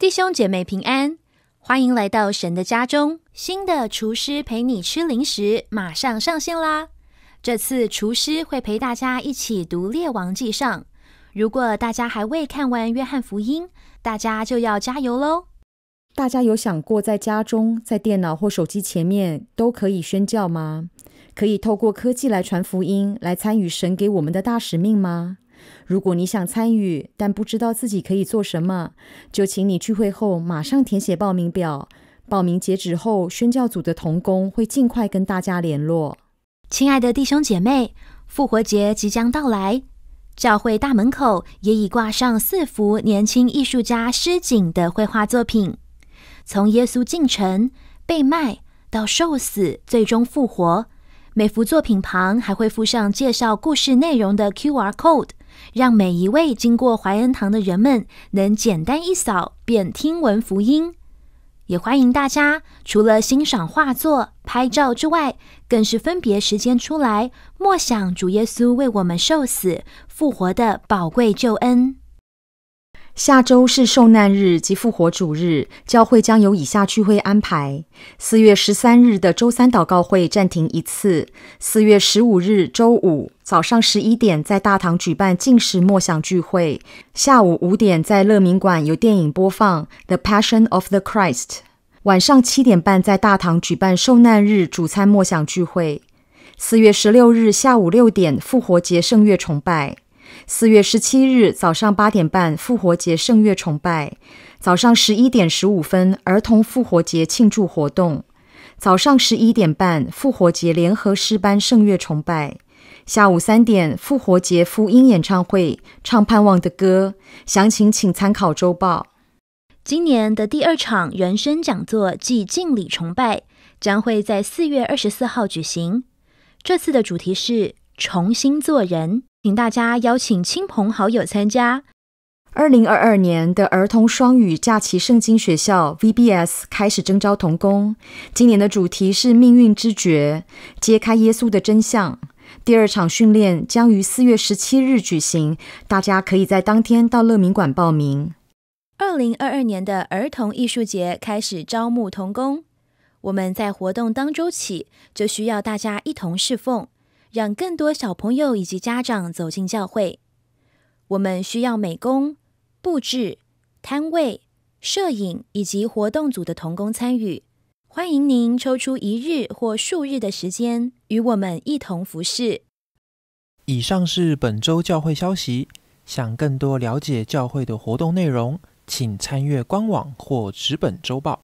弟兄姐妹平安，欢迎来到神的家中。新的厨师陪你吃零食，马上上线啦！这次厨师会陪大家一起读《列王记上》。如果大家还未看完《约翰福音》，大家就要加油喽！大家有想过在家中、在电脑或手机前面都可以宣教吗？可以透过科技来传福音，来参与神给我们的大使命吗？如果你想参与，但不知道自己可以做什么，就请你聚会后马上填写报名表。报名截止后，宣教组的童工会尽快跟大家联络。亲爱的弟兄姐妹，复活节即将到来，教会大门口也已挂上四幅年轻艺术家施景的绘画作品。从耶稣进城、被卖到受死，最终复活，每幅作品旁还会附上介绍故事内容的 QR code。让每一位经过怀恩堂的人们能简单一扫便听闻福音，也欢迎大家除了欣赏画作、拍照之外，更是分别时间出来默想主耶稣为我们受死复活的宝贵救恩。下周是受难日及复活主日，教会将有以下聚会安排：四月十三日的周三祷告会暂停一次；四月十五日周五早上十一点在大堂举办禁食默想聚会；下午五点在乐民馆有电影播放《The Passion of the Christ》；晚上七点半在大堂举办受难日主餐默想聚会；四月十六日下午六点复活节圣乐崇拜。四月十七日早上八点半，复活节圣乐崇拜；早上十一点十五分，儿童复活节庆祝活动；早上十一点半，复活节联合诗班圣乐崇拜；下午三点，复活节福音演唱会，唱盼望的歌。详情请参考周报。今年的第二场原声讲座暨敬礼崇拜将会在四月二十四号举行。这次的主题是重新做人。请大家邀请亲朋好友参加二零二二年的儿童双语假期圣经学校 （VBS） 开始征招童工。今年的主题是“命运之觉”，揭开耶稣的真相。第二场训练将于四月十七日举行，大家可以在当天到乐民馆报名。二零二二年的儿童艺术节开始招募童工，我们在活动当周起就需要大家一同侍奉。让更多小朋友以及家长走进教会，我们需要美工、布置、摊位、摄影以及活动组的同工参与。欢迎您抽出一日或数日的时间与我们一同服侍。以上是本周教会消息。想更多了解教会的活动内容，请参阅官网或纸本周报。